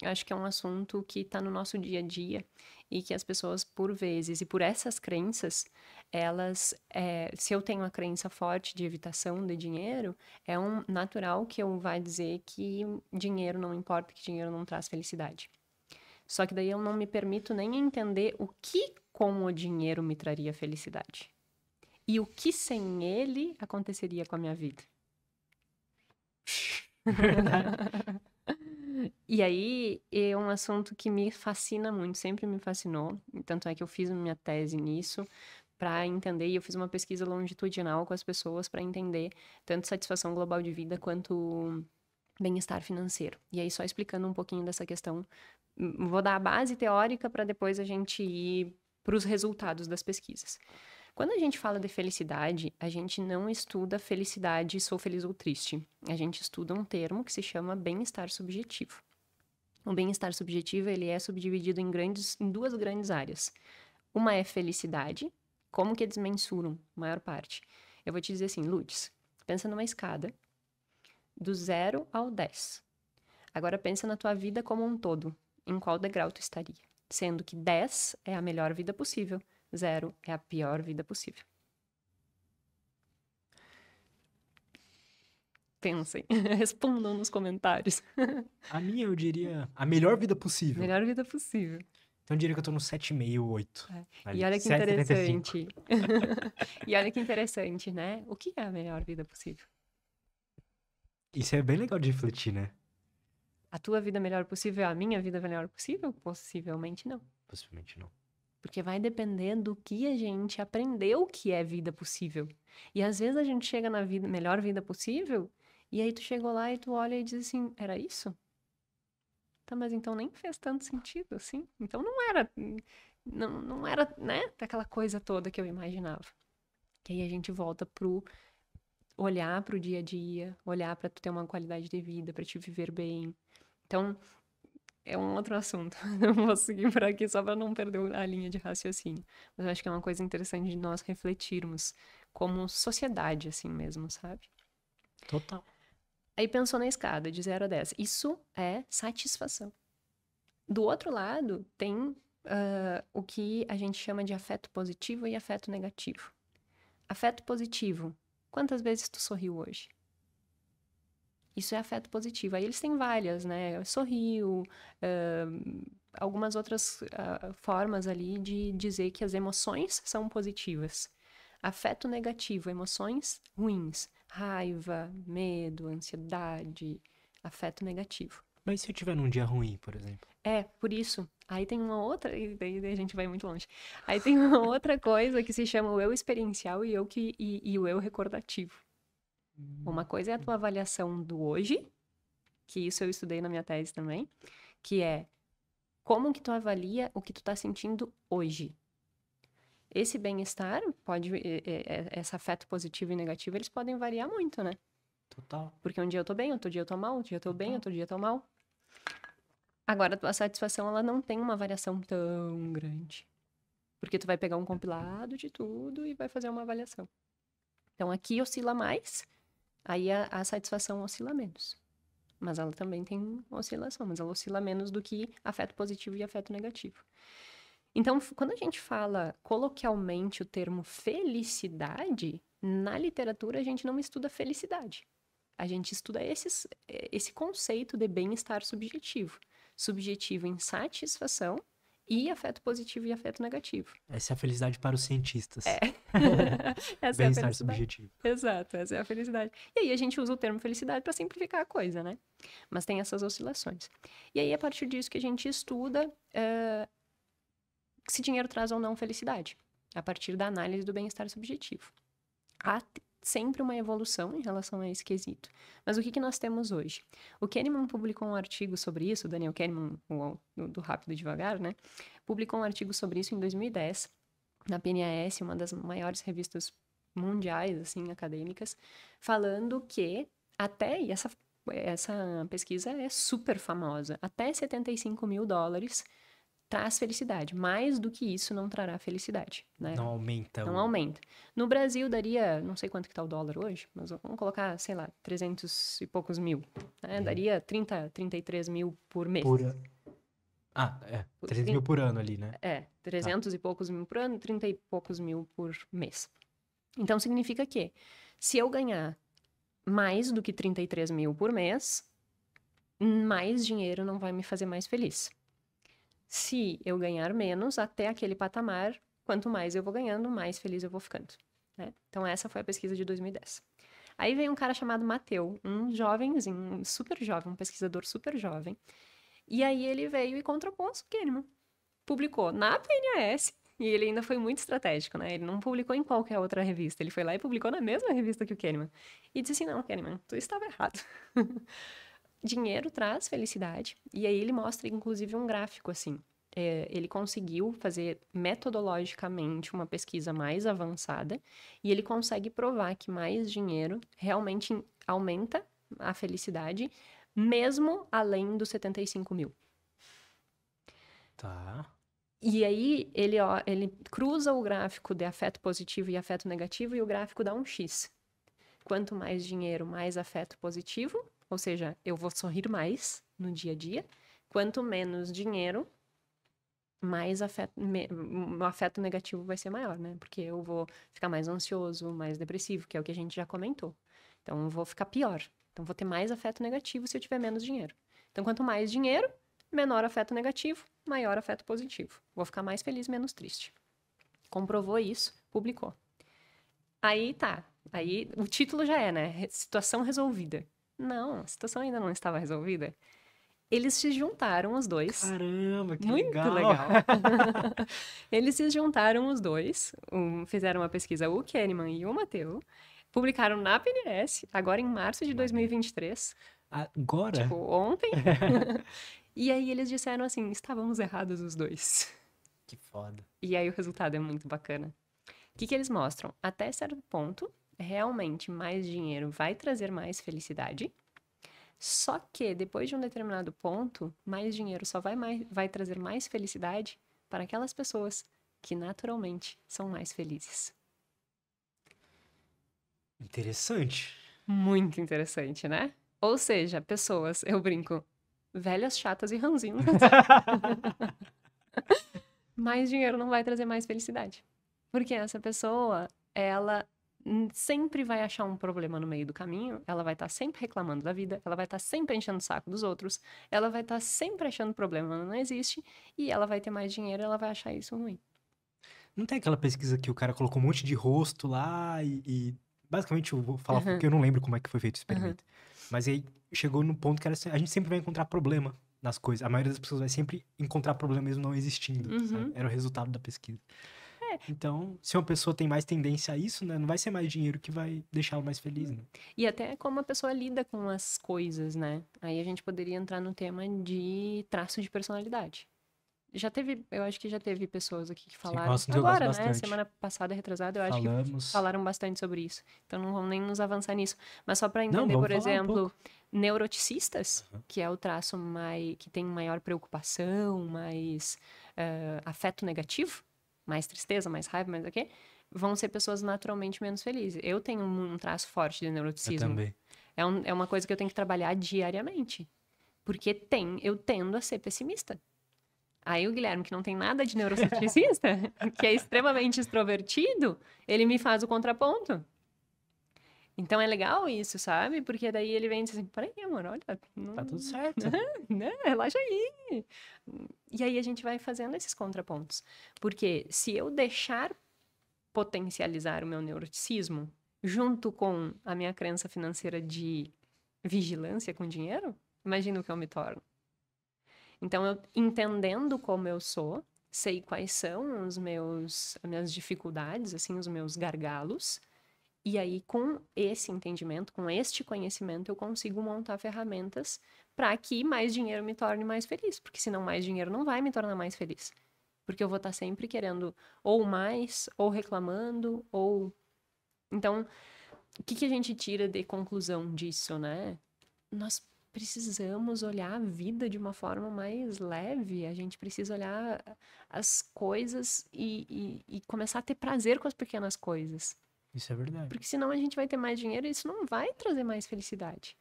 Eu acho que é um assunto que está no nosso dia a dia e que as pessoas, por vezes, e por essas crenças, elas. É, se eu tenho uma crença forte de evitação de dinheiro, é um natural que eu vá dizer que dinheiro não importa, que dinheiro não traz felicidade. Só que daí eu não me permito nem entender o que com o dinheiro me traria felicidade. E o que sem ele aconteceria com a minha vida. E aí é um assunto que me fascina muito, sempre me fascinou, tanto é que eu fiz minha tese nisso para entender, e eu fiz uma pesquisa longitudinal com as pessoas para entender tanto satisfação global de vida quanto bem-estar financeiro. E aí só explicando um pouquinho dessa questão, hum, vou dar a base teórica para depois a gente ir para os resultados das pesquisas. Quando a gente fala de felicidade, a gente não estuda felicidade, sou feliz ou triste. A gente estuda um termo que se chama bem-estar subjetivo. O bem-estar subjetivo, ele é subdividido em, grandes, em duas grandes áreas. Uma é felicidade, como que eles mensuram, maior parte. Eu vou te dizer assim, Lutz, pensa numa escada do 0 ao 10. Agora pensa na tua vida como um todo, em qual degrau tu estaria? Sendo que 10 é a melhor vida possível, 0 é a pior vida possível. Pensem, respondam nos comentários. A minha, eu diria, a melhor vida possível. Melhor vida possível. Então eu diria que eu tô no 7,5, 8. É. E olha que 7, interessante. e olha que interessante, né? O que é a melhor vida possível? Isso é bem legal de refletir, né? A tua vida melhor possível é a minha vida melhor possível? Possivelmente não. Possivelmente não. Porque vai depender do que a gente aprendeu que é vida possível. E às vezes a gente chega na vida, melhor vida possível e aí tu chegou lá e tu olha e diz assim, era isso? Tá, mas então nem fez tanto sentido, assim. Então não era, não, não era, né, aquela coisa toda que eu imaginava. Que aí a gente volta pro olhar pro dia a dia, olhar para tu ter uma qualidade de vida, para te viver bem. Então, é um outro assunto. Eu vou seguir por aqui só para não perder a linha de raciocínio. Mas eu acho que é uma coisa interessante de nós refletirmos como sociedade, assim mesmo, sabe? Total. Aí pensou na escada de 0 a 10. Isso é satisfação. Do outro lado, tem uh, o que a gente chama de afeto positivo e afeto negativo. Afeto positivo. Quantas vezes tu sorriu hoje? Isso é afeto positivo. Aí eles têm várias, né? Sorriu, uh, algumas outras uh, formas ali de dizer que as emoções são positivas. Afeto negativo, emoções ruins raiva, medo, ansiedade, afeto negativo. Mas se eu tiver num dia ruim, por exemplo? É, por isso. Aí tem uma outra, e daí a gente vai muito longe. Aí tem uma outra coisa que se chama o eu experiencial e, eu que, e, e o eu recordativo. Hum. Uma coisa é a tua avaliação do hoje, que isso eu estudei na minha tese também, que é como que tu avalia o que tu tá sentindo hoje. Esse bem-estar pode, eh, eh, eh, esse afeto positivo e negativo, eles podem variar muito, né? Total. Porque um dia eu tô bem, outro dia eu tô mal, outro dia eu tô Total. bem, outro dia eu tô mal. Agora, a satisfação, ela não tem uma variação tão grande. Porque tu vai pegar um compilado de tudo e vai fazer uma avaliação. Então, aqui oscila mais, aí a, a satisfação oscila menos. Mas ela também tem oscilação, mas ela oscila menos do que afeto positivo e afeto negativo. Então, quando a gente fala coloquialmente o termo felicidade, na literatura a gente não estuda felicidade. A gente estuda esses, eh, esse conceito de bem-estar subjetivo. Subjetivo em satisfação e afeto positivo e afeto negativo. Essa é a felicidade para os cientistas. É. essa é Bem-estar é subjetivo. Exato, essa é a felicidade. E aí a gente usa o termo felicidade para simplificar a coisa, né? Mas tem essas oscilações. E aí, a partir disso que a gente estuda eh, se dinheiro traz ou não felicidade, a partir da análise do bem-estar subjetivo. Há sempre uma evolução em relação a esse quesito. Mas o que, que nós temos hoje? O Kahneman publicou um artigo sobre isso, o Daniel Kahneman, o, do Rápido e Devagar, né? Publicou um artigo sobre isso em 2010, na PNAS, uma das maiores revistas mundiais, assim, acadêmicas, falando que até, e essa, essa pesquisa é super famosa, até 75 mil dólares traz felicidade. Mais do que isso não trará felicidade, né? Não aumenta. Não aumenta. No Brasil daria, não sei quanto que tá o dólar hoje, mas vamos colocar, sei lá, 300 e poucos mil, né? Uhum. Daria 30, 33 mil por mês. Por... Ah, é, 300 mil por ano ali, né? É, 300 ah. e poucos mil por ano, 30 e poucos mil por mês. Então significa que se eu ganhar mais do que 33 mil por mês, mais dinheiro não vai me fazer mais feliz se eu ganhar menos até aquele patamar, quanto mais eu vou ganhando, mais feliz eu vou ficando. Né? Então, essa foi a pesquisa de 2010. Aí veio um cara chamado Mateu, um jovenzinho, um super jovem, um pesquisador super jovem. E aí ele veio e contrapôs o Kahneman. Publicou na PNAS, e ele ainda foi muito estratégico, né? Ele não publicou em qualquer outra revista, ele foi lá e publicou na mesma revista que o Kahneman. E disse assim, não, Kahneman, tu estava errado. dinheiro traz felicidade. E aí ele mostra, inclusive, um gráfico assim. É, ele conseguiu fazer metodologicamente uma pesquisa mais avançada e ele consegue provar que mais dinheiro realmente aumenta a felicidade, mesmo além dos 75 mil. Tá. E aí ele, ó, ele cruza o gráfico de afeto positivo e afeto negativo e o gráfico dá um X. Quanto mais dinheiro, mais afeto positivo, ou seja, eu vou sorrir mais no dia a dia. Quanto menos dinheiro, mais afeto, me, o afeto negativo vai ser maior, né? Porque eu vou ficar mais ansioso, mais depressivo, que é o que a gente já comentou. Então, eu vou ficar pior. Então, vou ter mais afeto negativo se eu tiver menos dinheiro. Então, quanto mais dinheiro, menor afeto negativo, maior afeto positivo. Vou ficar mais feliz, menos triste. Comprovou isso, publicou. Aí tá. Aí o título já é, né? Situação resolvida. Não, a situação ainda não estava resolvida. Eles se juntaram os dois. Caramba, que muito legal! legal. Eles se juntaram os dois, um, fizeram uma pesquisa, o Kahneman e o Mateu, publicaram na PNS, agora em março de 2023. Agora? Tipo, ontem. e aí eles disseram assim: estávamos errados os dois. Que foda. E aí o resultado é muito bacana. O que, que eles mostram? Até certo ponto, realmente mais dinheiro vai trazer mais felicidade. Só que depois de um determinado ponto, mais dinheiro só vai, mais, vai trazer mais felicidade para aquelas pessoas que naturalmente são mais felizes. Interessante. Muito interessante, né? Ou seja, pessoas, eu brinco, velhas, chatas e ranzinhas. mais dinheiro não vai trazer mais felicidade. Porque essa pessoa, ela sempre vai achar um problema no meio do caminho, ela vai estar tá sempre reclamando da vida, ela vai estar tá sempre enchendo o saco dos outros, ela vai estar tá sempre achando problema não existe, e ela vai ter mais dinheiro, ela vai achar isso ruim. Não tem aquela pesquisa que o cara colocou um monte de rosto lá e, e basicamente eu vou falar uhum. porque eu não lembro como é que foi feito o experimento. Uhum. Mas aí chegou no ponto que assim, a gente sempre vai encontrar problema nas coisas. A maioria das pessoas vai sempre encontrar problema mesmo não existindo. Uhum. Era o resultado da pesquisa. Então, se uma pessoa tem mais tendência a isso, né? Não vai ser mais dinheiro que vai deixá lo mais feliz, né? E até como a pessoa lida com as coisas, né? Aí a gente poderia entrar no tema de traços de personalidade. Já teve, eu acho que já teve pessoas aqui que falaram Sim, nossa, agora, né? Semana passada, retrasada, eu acho Falamos. que falaram bastante sobre isso. Então não vamos nem nos avançar nisso. Mas só para entender, não, por exemplo, um neuroticistas, uhum. que é o traço mais, que tem maior preocupação, mais uh, afeto negativo, mais tristeza, mais raiva, mais o quê, vão ser pessoas naturalmente menos felizes. Eu tenho um traço forte de neuroticismo. Eu também. É, um, é uma coisa que eu tenho que trabalhar diariamente. Porque tem, eu tendo a ser pessimista. Aí o Guilherme, que não tem nada de neurocientista, que é extremamente extrovertido, ele me faz o contraponto. Então é legal isso, sabe? Porque daí ele vem e diz assim, peraí, amor, olha... Não... Tá tudo hum, certo. Né? relaxa aí. E aí a gente vai fazendo esses contrapontos. Porque se eu deixar potencializar o meu neuroticismo junto com a minha crença financeira de vigilância com dinheiro, imagina o que eu me torno. Então, eu entendendo como eu sou, sei quais são os meus as minhas dificuldades, assim, os meus gargalos, e aí com esse entendimento, com este conhecimento, eu consigo montar ferramentas para que mais dinheiro me torne mais feliz, porque senão mais dinheiro não vai me tornar mais feliz. Porque eu vou estar tá sempre querendo ou mais, ou reclamando, ou. Então, o que, que a gente tira de conclusão disso, né? Nós precisamos olhar a vida de uma forma mais leve, a gente precisa olhar as coisas e, e, e, começar a ter prazer com as pequenas coisas. Isso é verdade. Porque senão a gente vai ter mais dinheiro e isso não vai trazer mais felicidade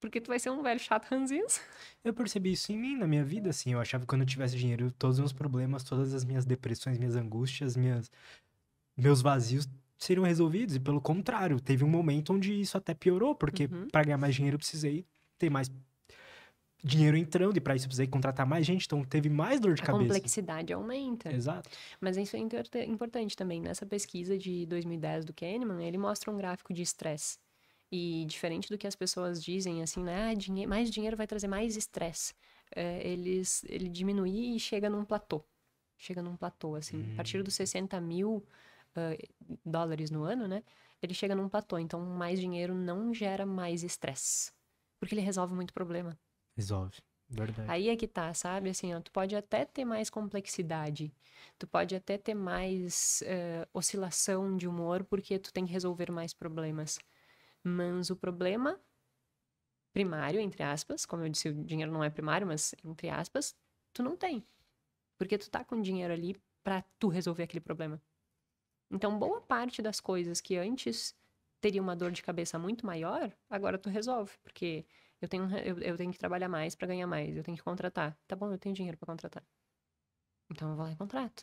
porque tu vai ser um velho chato ranzinza. Eu percebi isso em mim, na minha vida, assim. Eu achava que quando eu tivesse dinheiro, todos os meus problemas, todas as minhas depressões, minhas angústias, minhas... meus vazios seriam resolvidos. E pelo contrário, teve um momento onde isso até piorou, porque uhum. para ganhar mais dinheiro eu precisei ter mais dinheiro entrando e para isso precisei contratar mais gente, então teve mais dor de a cabeça. A complexidade aumenta. Exato. Mas isso é importante também. Nessa pesquisa de 2010 do Kahneman, ele mostra um gráfico de estresse e diferente do que as pessoas dizem, assim, né? Ah, dinhe mais dinheiro vai trazer mais estresse. É, eles, ele diminui e chega num platô. Chega num platô, assim. A partir dos 60 hum. mil uh, dólares no ano, né? Ele chega num platô. Então, mais dinheiro não gera mais estresse. Porque ele resolve muito problema. Resolve. Verdade. Aí é que tá, sabe? Assim, ó, tu pode até ter mais complexidade, tu pode até ter mais uh, oscilação de humor, porque tu tem que resolver mais problemas. Mas o problema primário, entre aspas, como eu disse, o dinheiro não é primário, mas entre aspas, tu não tem. Porque tu tá com dinheiro ali para tu resolver aquele problema. Então, boa parte das coisas que antes teria uma dor de cabeça muito maior, agora tu resolve, porque eu tenho, eu, eu tenho que trabalhar mais para ganhar mais, eu tenho que contratar. Tá bom, eu tenho dinheiro para contratar. Então eu vou lá e contrato.